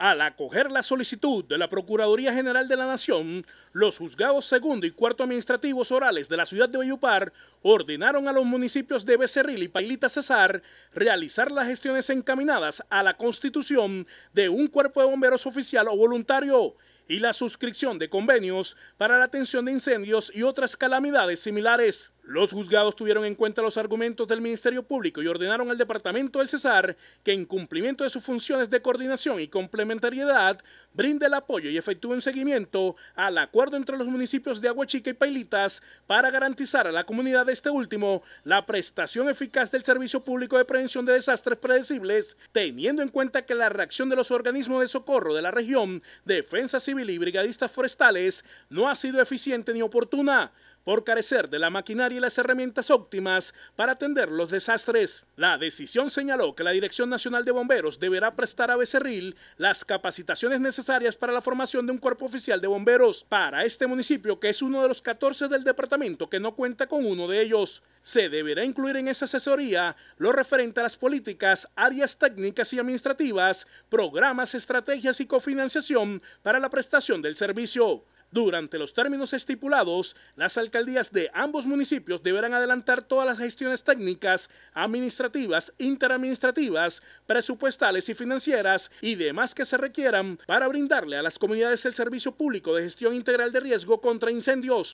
Al acoger la solicitud de la Procuraduría General de la Nación, los juzgados segundo y cuarto administrativos orales de la ciudad de Bayupar ordenaron a los municipios de Becerril y Pailita Cesar realizar las gestiones encaminadas a la constitución de un cuerpo de bomberos oficial o voluntario y la suscripción de convenios para la atención de incendios y otras calamidades similares. Los juzgados tuvieron en cuenta los argumentos del Ministerio Público y ordenaron al Departamento del Cesar que, en cumplimiento de sus funciones de coordinación y complementariedad, brinde el apoyo y efectúe un seguimiento al acuerdo entre los municipios de Aguachica y Pailitas para garantizar a la comunidad de este último la prestación eficaz del Servicio Público de Prevención de Desastres Predecibles, teniendo en cuenta que la reacción de los organismos de socorro de la región, Defensa Civil y Brigadistas Forestales no ha sido eficiente ni oportuna por carecer de la maquinaria las herramientas óptimas para atender los desastres. La decisión señaló que la Dirección Nacional de Bomberos deberá prestar a Becerril las capacitaciones necesarias para la formación de un cuerpo oficial de bomberos para este municipio, que es uno de los 14 del departamento que no cuenta con uno de ellos. Se deberá incluir en esa asesoría lo referente a las políticas, áreas técnicas y administrativas, programas, estrategias y cofinanciación para la prestación del servicio. Durante los términos estipulados, las alcaldías de ambos municipios deberán adelantar todas las gestiones técnicas, administrativas, interadministrativas, presupuestales y financieras y demás que se requieran para brindarle a las comunidades el servicio público de gestión integral de riesgo contra incendios.